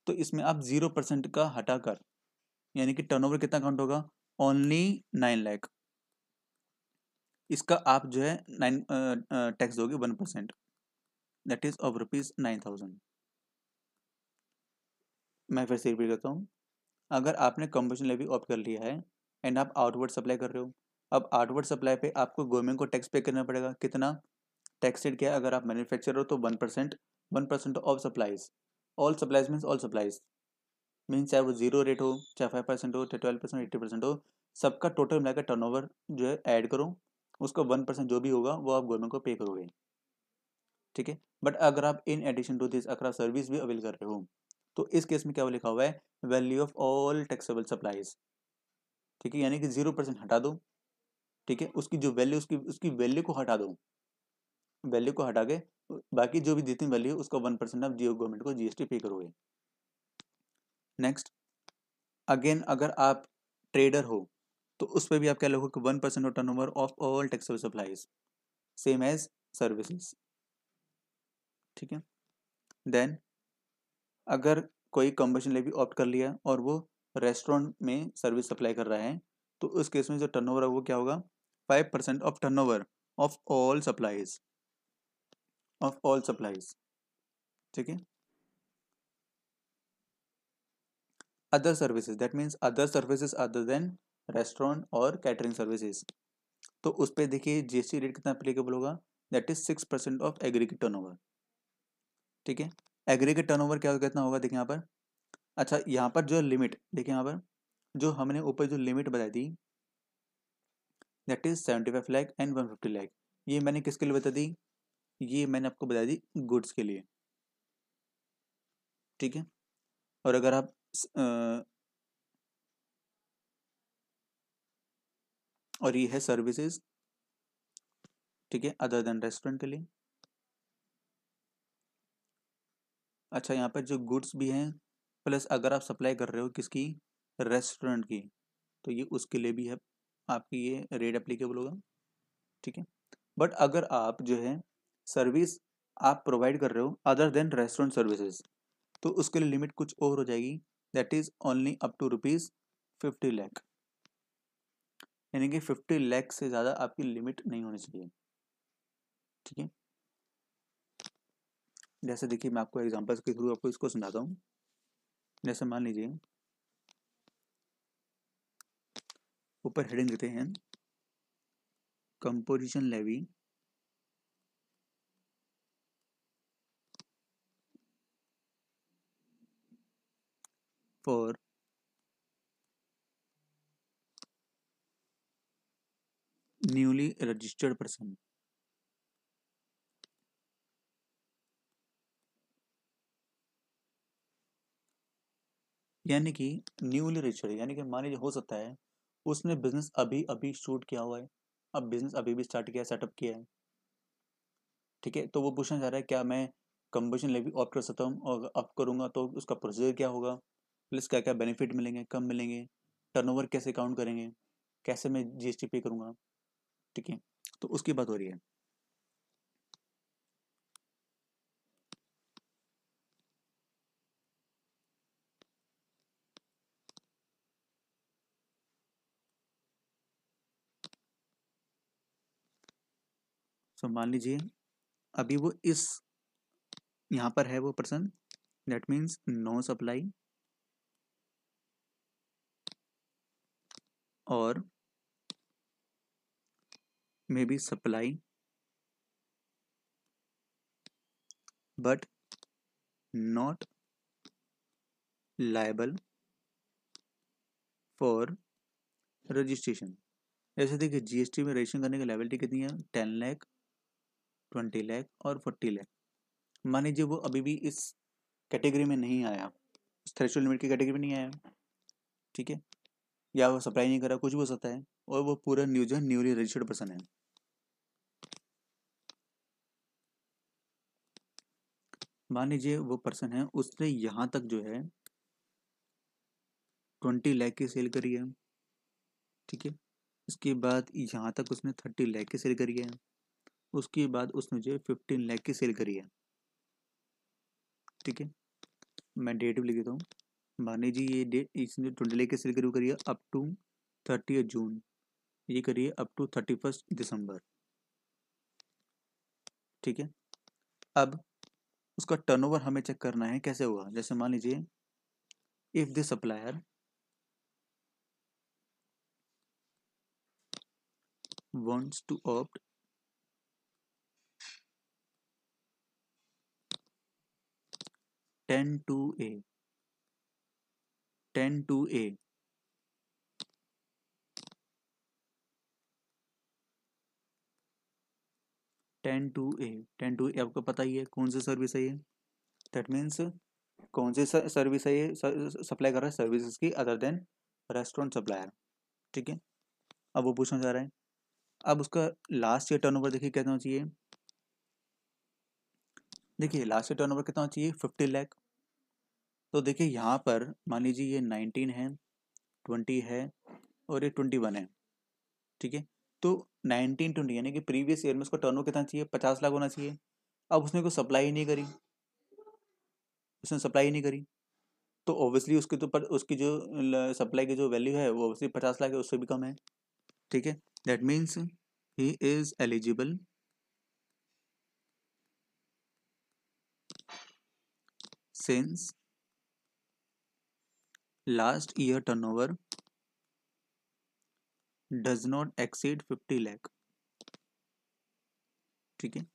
तो इसमें आप जीरो परसेंट का हटाकर यानी कि टर्नओवर कितना काउंट होगा ओनली नाइन लैख इसका आप जो है नाइन टैक्स दोगे one percent that is of rupees nine thousand मैं फिर से रिपीट करता हूँ अगर आपने कंपल्शन लेवी ऑप्ट कर लिया है एंड आप आउटवर्ड सप्लाई कर रहे हो अब आउटवर्ड सप्लाई पे आपको गवर्नमेंट को टैक्स पे करना पड़ेगा कितना टैक्स रेट क्या अगर आप मैन्युफैक्चर हो तो one percent one percent of supplies all supplies means all supplies means चाहे वो जीरो रेट हो चाहे फाइव परसेंट हो चाहे ट्वेल्व परसेंट एट्टी परसेंट हो सबका टोटल मिलाकर टर्नओवर जो है ऐड करो उसका वन परसेंट जो भी होगा वो आप गवर्नमेंट को पे करोगे ठीक है बट अगर आप इन एडिशन टू दिस अगर आप सर्विस भी अवेल कर रहे हो तो इस केस में क्या लिखा हुआ है value of all taxable supplies ठीक है यानी कि जीरो परसेंट हटा दो ठीक है उसकी जो वैल्यू उसकी उसकी वैल्यू को हटा दो वैल्यू को हटा के बाकी जो भी जितनी वैल्यू है उसका वन परसेंट आप जियो गवर्नमेंट को जीएसटी पे करोगे नेक्स्ट अगेन अगर आप ट्रेडर हो तो उस पर भी आप क्या लोगों लगोगे one percent of turnover of all taxable supplies same as services ठीक है देन अगर कोई कंबेशन ले भी ऑप्ट कर लिया और वो रेस्टोरेंट में सर्विस सप्लाई कर रहा है तो उस केस में जो टर्नओवर है वो क्या होगा five percent of turnover of all supplies of all supplies ठीक है other services that means other services other than restaurant और कैटरिंग सर्विसेज तो उस पर देखिए जीएसटी रेट कितना अप्लीकेबल होगा that is six percent of aggregate over ठीक है एग्रीगेट ओवर क्या कितना होगा देखिए यहाँ पर अच्छा यहाँ पर जो लिमिट देखिए यहाँ पर जो हमने ऊपर जो लिमिट बताई थी that is seventy five lakh and one fifty lakh ये मैंने किसके लिए बता दी ये मैंने आपको बता दी गुड्स के लिए ठीक है और अगर आप आ, और ये है सर्विसेज ठीक है अदर देन रेस्टोरेंट के लिए अच्छा यहाँ पर जो गुड्स भी हैं प्लस अगर आप सप्लाई कर रहे हो किसकी रेस्टोरेंट की तो ये उसके लिए भी है आपकी ये रेट अप्लीकेबल होगा ठीक है बट अगर आप जो है सर्विस आप प्रोवाइड कर रहे हो अदर देन रेस्टोरेंट सर्विसेज तो उसके लिए लिमिट कुछ और हो जाएगी that is only up to rupees fifty lakh यानी कि फिफ्टी लैख से ज़्यादा आपकी लिमिट नहीं होनी चाहिए ठीक है जैसे देखिए मैं आपको एग्जाम्पल्स के थ्रू आपको इसको समझाता हूँ जैसे मान लीजिए ऊपर हेडिंग देते हैं composition levy for newly registered person यानी कि न्यूली रजिस्टर्ड यानी कि मान लीजिए हो सकता है उसने बिजनेस अभी अभी शूट किया हुआ है अब बिजनेस अभी भी स्टार्ट किया सेटअप किया है ठीक है तो वो पूछना चाह रहा है क्या मैं कंबशन लेवी ऑफ कर सकता हूँ और अप करूँगा तो उसका प्रोसीजर क्या होगा प्लस क्या क्या बेनिफिट मिलेंगे कम मिलेंगे टर्नओवर कैसे काउंट करेंगे कैसे मैं जीएसटी पे करूँगा ठीक है तो उसकी बात हो रही है सो so, मान लीजिए अभी वो इस यहाँ पर है वो person that means no supply और may be supply but not liable for registration जैसे देखिए जीएसटी में रजिस्ट्रेशन करने की लाइबिलिटी कितनी है टेन लैख ट्वेंटी लैख और फोर्टी लैख मान लीजिए वो अभी भी इस कैटेगरी में नहीं आया उस थ्रेशोल्ड लिमिट की कैटेगरी में नहीं आया ठीक है या वो सप्लाई नहीं करा कुछ भी हो सकता है और वो पूरा new news newly registered person है मान लीजिए वो पर्सन है उसने यहाँ तक जो है ट्वेंटी लैख की सेल करी है ठीक है इसके बाद यहाँ तक उसने थर्टी लैख की सेल करी है उसके बाद उसने जो है फिफ्टीन लैख की सेल करी है ठीक है मैं डेट भी लिख देता हूँ मानी जी ये डेट इसने ट्वेंटी लैख की सेल करी करी है अप टू थर्टी जून ये करिए up to thirty first December ठीक है अब उसका टर्नओवर हमें चेक करना है कैसे हुआ जैसे मान लीजिए if the supplier wants to opt ten two A ten two A ten two A ten two A आपको पता ही है कौन सी सर्विस है ये दैट मीन्स कौन सी सर्विस है ये सप्लाई कर रहा है सर्विसेज की अदर देन रेस्टोरेंट सप्लायर ठीक है अब वो पूछना चाह रहा है अब उसका लास्ट ईयर टर्नओवर देखिए कहना चाहिए देखिए लास्ट टर्न ओवर कितना चाहिए फिफ्टी लैख तो देखिए यहाँ पर मान लीजिए ये नाइनटीन है ट्वेंटी है और ये ट्वेंटी वन है ठीक है तो नाइनटीन ट्वेंटी यानी कि प्रीवियस ईयर में उसका टर्न कितना चाहिए पचास लाख होना चाहिए अब उसने कोई सप्लाई नहीं करी उसने सप्लाई नहीं करी तो ऑब्वियसली उसके तो पर उसकी जो सप्लाई की जो वैल्यू है वो ऑब्वियसली पचास लाख है उससे भी कम है ठीक है that means he is eligible since last year turnover does not exceed fifty lakh ठीक है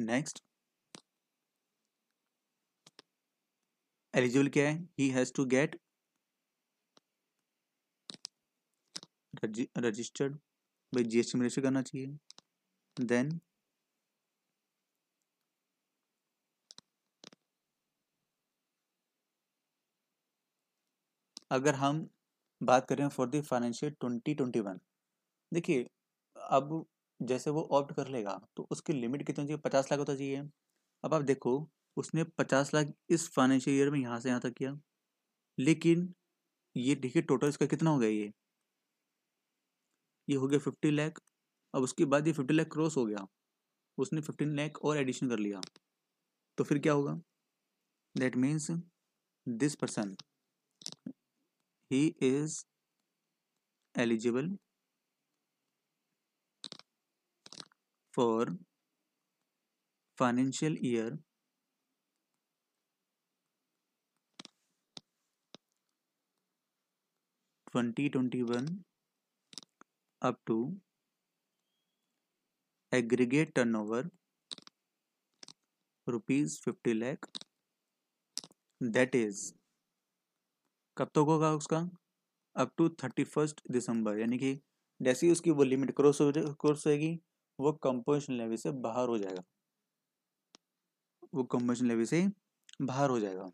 नेक्स्ट एलिजिबल क्या है he has to get registered भाई जीएसटी में रजिस्टर करना चाहिए देन अगर हम बात करें for the financial twenty twenty one देखिए अब जैसे वो ऑप्ट कर लेगा तो उसकी लिमिट कितनी चाहिए पचास लाख होता चाहिए अब आप देखो उसने पचास लाख इस फाइनेंशियल ईयर में यहाँ से यहाँ तक किया लेकिन ये देखिए टोटल इसका कितना हो गया ये ये हो गया फिफ्टी लाख अब उसके बाद ये फिफ्टी लाख क्रॉस हो गया उसने फिफ्टीन लाख और एडिशन कर लिया तो फिर क्या होगा that means this person he is eligible for financial year 2021 up to aggregate turnover rupees 50 lakh that is कब तक होगा उसका up to thirty first December यानी कि जैसे ही उसकी वो लिमिट क्रॉस हो क्रॉस होगी वो कंपोजिशन लेवल से बाहर हो जाएगा वो कंपोजिशन लेवल से बाहर हो जाएगा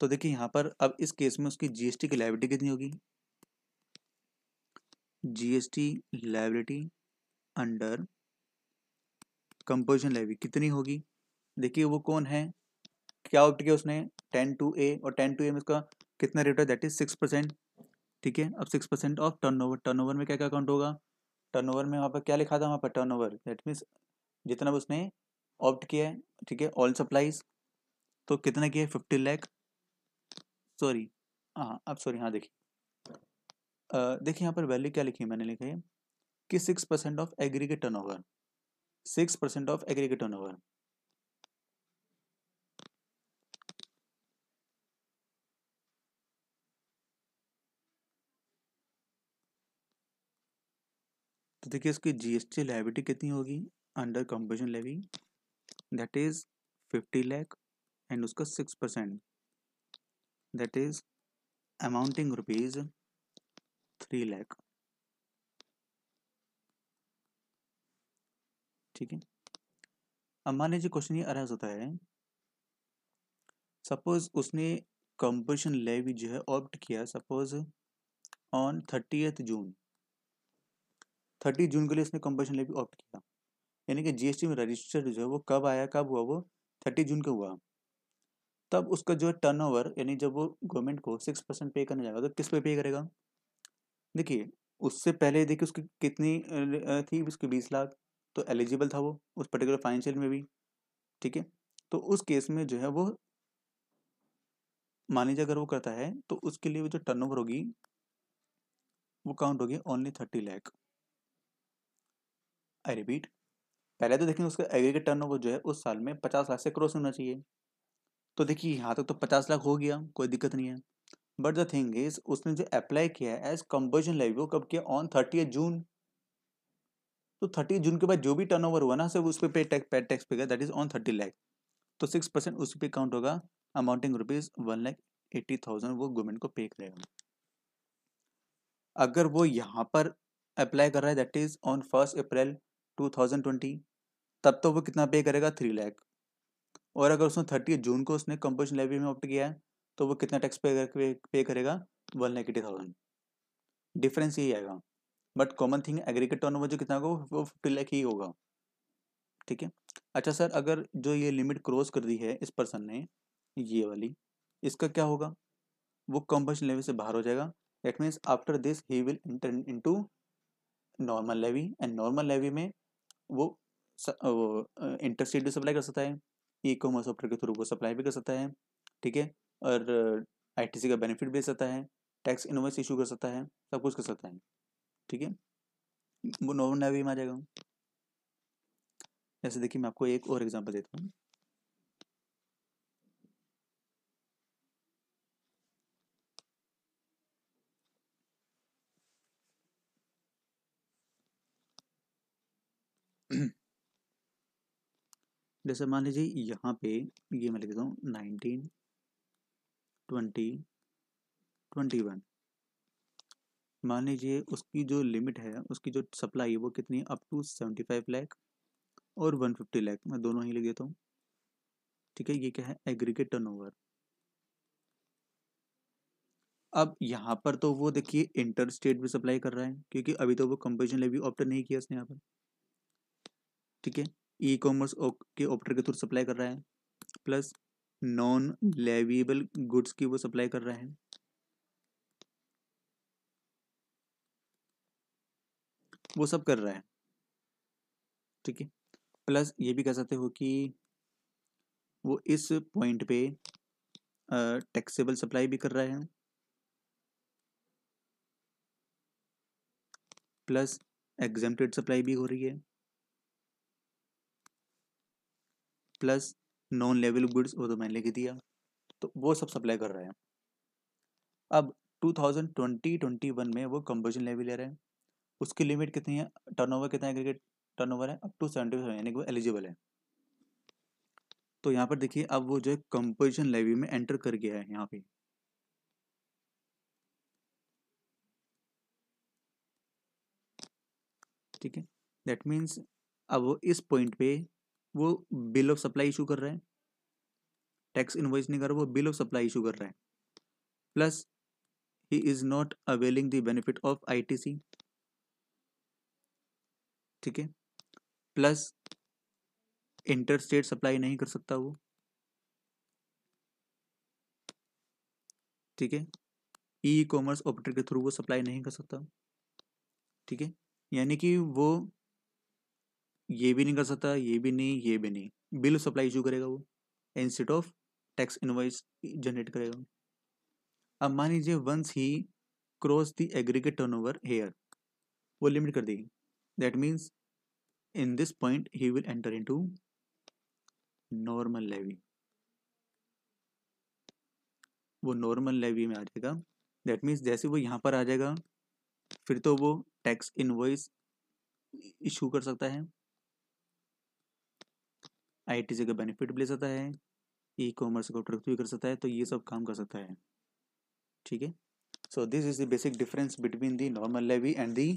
तो देखिए यहाँ पर अब इस केस में उसकी जीएसटी की लाइबिलिटी कितनी होगी GST liability under composition levy कितनी होगी देखिए वो कौन है क्या ऑप्ट किया उसने टेन टू ए और टेन टू ए में उसका कितना रेट है दैट इज सिक्स परसेंट ठीक है अब six percent of turnover turnover में क्या क्या अकाउंट होगा टर्न ओवर में वहाँ पर क्या लिखा था वहाँ पर टर्न ओवर दैट मीन्स जितना भी उसने ऑप्ट किया है ठीक है ऑल सप्लाईज तो कितना किया है फिफ्टी लैख सॉरी हाँ अब सॉरी हाँ देखिए देखिए यहाँ पर वैल्यू क्या लिखी है मैंने लिखा है कि six percent of aggregate turnover six percent of aggregate turnover तो देखिए इसकी जीएसटी लाइबिलिटी कितनी होगी under composition levy that is fifty lakh and उसका six percent that is amounting rupees three lakh ठीक है अब मान लीजिए क्वेश्चन ये अराइज होता है सपोज उसने कंपोजिशन लेवी जो है ऑप्ट किया suppose on thirtieth June thirty June के लिए इसने कंपल्शन लेवी ऑप्ट किया यानी कि जीएसटी में रजिस्टर जो है वो कब आया कब हुआ वो थर्टी जून को हुआ तब उसका जो है टर्नओवर यानी जब वो गवर्नमेंट को सिक्स परसेंट पे करने जाएगा तो किस पे पे करेगा देखिए उससे पहले देखिए उसकी कितनी थी उसकी बीस लाख तो एलिजिबल था वो उस पर्टिकुलर फाइनेंशियल में भी ठीक है तो उस केस में जो है वो मान लीजिए अगर वो करता है तो उसके लिए जो टर्नओवर होगी वो काउंट होगी only thirty lakh I repeat पहले तो देखेंगे उसका एग्रीगेट टर्नओवर जो है उस साल में पचास लाख से क्रॉस होना चाहिए तो देखिए यहाँ तक तो पचास लाख हो गया कोई दिक्कत नहीं है बट द थिंग इज उसने जो अप्लाई किया है एज कम्पोजिशन लाइव वो कब किया ऑन थर्टी जून तो थर्टी जून के बाद जो भी टर्नओवर हुआ ना सिर्फ उस पर टैक्स पे टैक्स पे गया that is on thirty lakh तो सिक्स परसेंट उस पर काउंट होगा amounting rupees one lakh eighty thousand वो गवर्नमेंट को पे करेगा अगर वो यहाँ पर अप्लाई कर रहा है that is on first April 2020 तब तो वो कितना पे करेगा थ्री लैख और अगर उसने थर्टी जून को उसने कंपोजिशन लेवी में ऑप्ट किया है तो वो कितना टैक्स पे, पे, करेगा one lakh eighty thousand difference यही आएगा but common thing aggregate turn जो कितना होगा वो फिफ्टी लैख ही होगा ठीक है अच्छा सर अगर जो ये लिमिट क्रॉस कर दी है इस पर्सन ने ये वाली इसका क्या होगा वो कंपोजिशन लेवी से बाहर हो जाएगा that means after this he will enter into normal levy and normal levy में वो इंटरस्टेट भी सप्लाई कर सकता है ई कॉमर्स ऑपरेटर के थ्रू वो सप्लाई भी कर सकता है ठीक है और आईटीसी का बेनिफिट भी सकता है टैक्स इनोवेस इशू कर सकता है सब कुछ कर सकता है ठीक है वो नॉर्मल नेवी में आ जाएगा जैसे देखिए मैं आपको एक और एग्जांपल देता हूँ जैसे मान लीजिए यहाँ पे ये मैं लिख देता हूँ नाइनटीन ट्वेंटी ट्वेंटी वन मान लीजिए उसकी जो लिमिट है उसकी जो सप्लाई है वो कितनी up to seventy five lakh और वन फिफ्टी लैख मैं दोनों ही लिख देता हूँ ठीक है ये क्या है एग्रीगेट टर्नओवर अब यहाँ पर तो वो देखिए इंटर स्टेट भी सप्लाई कर रहा है क्योंकि अभी तो वो कंपोजिशन लेवी ऑप्ट नहीं किया उसने यहाँ पर ठीक है ई कॉमर्स के ऑप्टर के थ्रू सप्लाई कर रहा है प्लस नॉन लेवीबल गुड्स की वो सप्लाई कर रहा है वो सब कर रहा है ठीक है प्लस ये भी कह सकते हो कि वो इस पॉइंट पे टैक्सेबल सप्लाई भी कर रहा है प्लस एग्जेम्प्टेड सप्लाई भी हो रही है प्लस नॉन लेवल गुड्स वो तो मैंने लिख दिया तो वो सब सप्लाई कर रहे हैं अब 2020-21 में वो कंपोजन लेवल ले रहे हैं उसकी लिमिट कितनी है टर्नओवर कितना है टर्न ओवर है अप टू सेवेंटी यानी कि वो एलिजिबल है तो यहाँ पर देखिए अब वो जो है कंपोजिशन लेवी में एंटर कर गया है यहाँ पे ठीक है दैट मीन्स अब वो इस पॉइंट पे वो बिल ऑफ सप्लाई इशू कर रहा है टैक्स इन्वॉइस नहीं कर रहा वो बिल ऑफ सप्लाई इशू कर रहा है plus he is not availing the benefit of ITC ठीक है प्लस इंटर स्टेट सप्लाई नहीं कर सकता वो ठीक है ई कॉमर्स ऑपरेटर के थ्रू वो सप्लाई नहीं कर सकता ठीक है यानी कि वो ये भी नहीं कर सकता ये भी नहीं ये भी नहीं बिल सप्लाई इशू करेगा वो instead of tax invoice generate करेगा अब मान लीजिए once he cross the aggregate turnover here वो लिमिट कर देगी that means in this point he will enter into normal levy वो नॉर्मल लेवी में आ जाएगा दैट मीन्स जैसे वो यहाँ पर आ जाएगा फिर तो वो टैक्स इनवॉइस इशू कर सकता है आई टी सी का बेनिफिट भी ले सकता है ई कॉमर्स का प्रोडक्ट भी कर सकता है तो ये सब काम कर सकता है ठीक है so this is the basic difference between the normal levy and the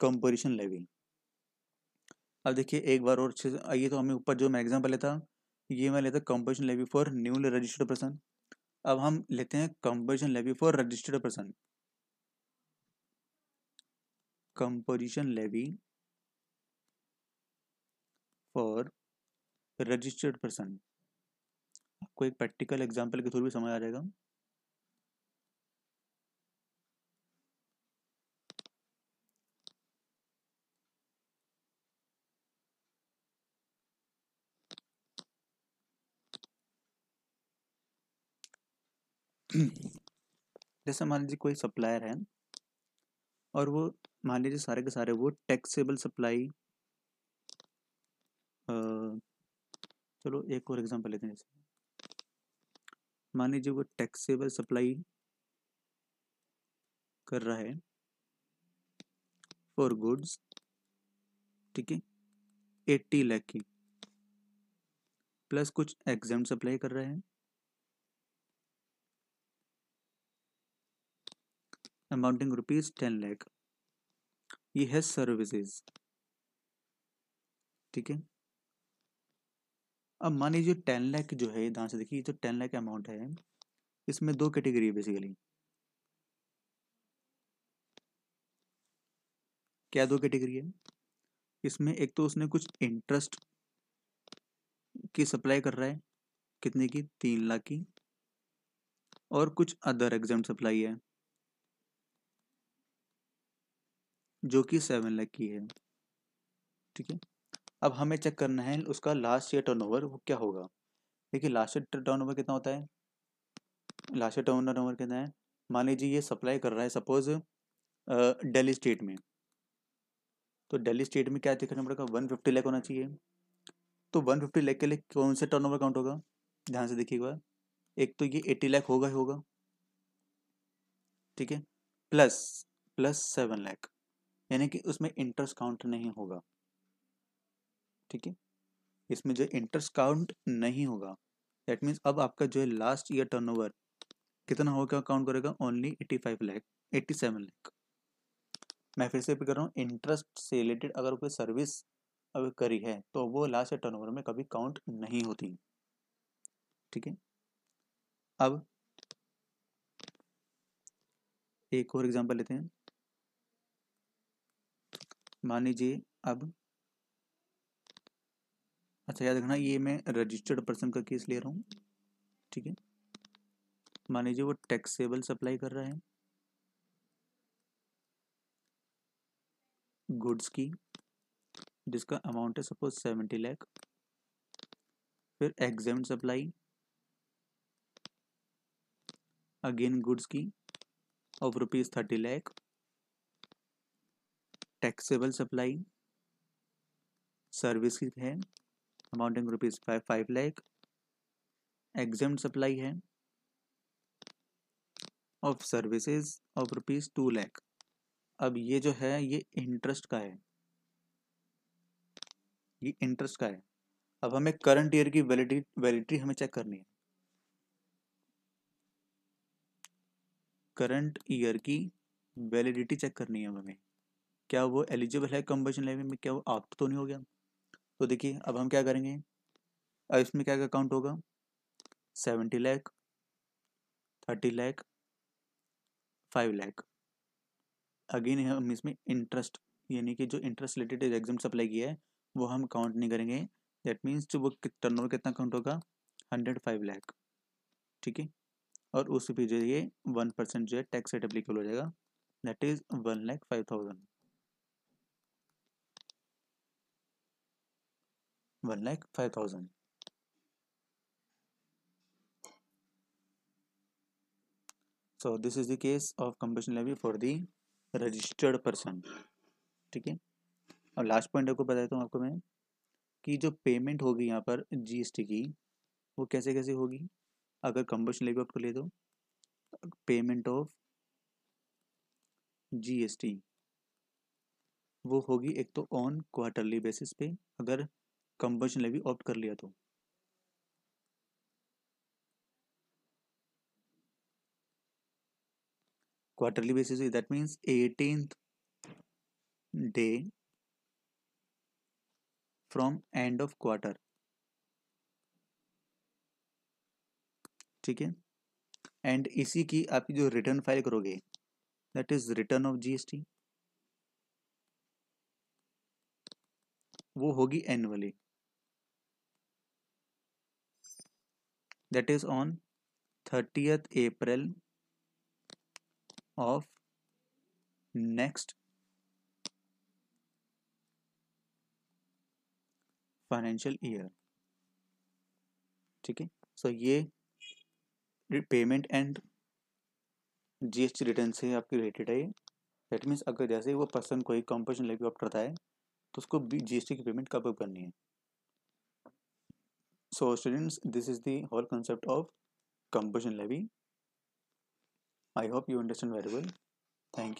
composition levy अब देखिए एक बार और आइए तो हमें ऊपर जो मैं एग्जाम्पल लेता ये मैं लेता composition levy for newly registered person अब हम लेते हैं composition levy for registered person composition levy for registered person आपको एक प्रैक्टिकल एग्जाम्पल के थ्रू भी समझ आ जाएगा जैसे मान लीजिए कोई सप्लायर है और वो मान लीजिए सारे के सारे वो टैक्सेबल सप्लाई चलो एक और एग्जांपल लेते हैं मान लीजिए वो टैक्सेबल सप्लाई कर रहा है फॉर गुड्स ठीक है एट्टी लैख की प्लस कुछ एग्जाम सप्लाई कर रहा है अमाउंटिंग रुपीज टेन लैख ये है सर्विसेज ठीक है अब मान लीजिए टेन लाख जो है ध्यान से देखिए जो टेन लाख अमाउंट है इसमें दो कैटेगरी है बेसिकली क्या दो कैटेगरी है इसमें एक तो उसने कुछ इंटरेस्ट की सप्लाई कर रहा है कितने की तीन लाख की और कुछ अदर एग्जाम सप्लाई है जो कि सेवन लाख की है ठीक है अब हमें चेक करना है उसका लास्ट ईयर टर्नओवर वो क्या होगा देखिए लास्ट ईयर टर्नओवर कितना होता है लास्ट ईयर टर्न ओवर कितना है मान लीजिए ये सप्लाई कर रहा है सपोज डेली स्टेट में तो डेली स्टेट में क्या देखना पड़ेगा वन फिफ्टी लैक होना चाहिए तो वन फिफ्टी लैख के लिए कौन सा ओवर काउंट होगा ध्यान से देखिएगा एक तो ये एट्टी लैख होगा ही होगा ठीक है प्लस प्लस सेवन लैख यानी कि उसमें इंटरेस्ट काउंट नहीं होगा ठीक है इसमें जो इंटरेस्ट काउंट नहीं होगा दैट मीन्स अब आपका जो है लास्ट ईयर टर्न कितना होगा काउंट करेगा only eighty five lakh eighty seven lakh मैं फिर से भी कर रहा हूँ इंटरेस्ट से रिलेटेड अगर कोई सर्विस अगर करी है तो वो लास्ट टर्नओवर में कभी काउंट नहीं होती ठीक है अब एक और एग्जांपल लेते हैं मान लीजिए अब अच्छा याद रखना ये मैं रजिस्टर्ड पर्सन का केस ले रहा हूँ ठीक है मान लीजिए वो टैक्सेबल सप्लाई कर रहा है गुड्स की जिसका अमाउंट है सपोज सेवेंटी लैख फिर एग्जाम सप्लाई अगेन गुड्स की of rupees thirty lakh taxable supply service है amounting rupees five lakh exempt supply है of services of rupees two lakh अब ये जो है ये इंटरेस्ट का है ये इंटरेस्ट का है अब हमें करंट ईयर की वैलिडिटी वैलिडिटी हमें चेक करनी है करंट ईयर की वैलिडिटी चेक करनी है हमें क्या वो एलिजिबल है कंबशन लेवे में क्या वो आप तो नहीं हो गया तो देखिए अब हम क्या करेंगे अब इसमें क्या अकाउंट होगा seventy lakh thirty lakh five lakh again हम इसमें इंटरेस्ट यानी कि जो इंटरेस्ट रिलेटेड एग्जाम अप्लाई किया है वो हम काउंट नहीं करेंगे दैट मीन्स जो वो टर्न ओवर कितना काउंट होगा हंड्रेड फाइव लैख ठीक है और उस पे जो ये वन परसेंट जो है टैक्स रेट अप्लीकेबल हो जाएगा that is one lakh five thousand one lakh five thousand so this is the case of combustion levy for the registered person ठीक है और लास्ट पॉइंट आपको बताता हूँ आपको मैं कि जो पेमेंट होगी यहाँ पर जीएसटी की वो कैसे कैसे होगी अगर कम्बशन लेवी आपको ले दो पेमेंट ऑफ जीएसटी वो होगी एक तो ऑन क्वार्टरली बेसिस पे अगर कंबर्शन लेवी भी ऑप्ट कर लिया तो quarterly basis that means eighteen day from end of quarter ठीक है एंड इसी की आपकी जो रिटर्न फाइल करोगे that is return of GST वो होगी annually that is on 30th April of next financial year ठीक है सो ये पेमेंट एंड जीएसटी रिटर्न से आपके रिलेटेड है ये दैट मीन्स अगर जैसे वो पर्सन कोई कंपनी लेके आप करता है तो उसको जीएसटी की पेमेंट कब करनी है so students this is the whole concept of combustion levy i hope you understand very well thank you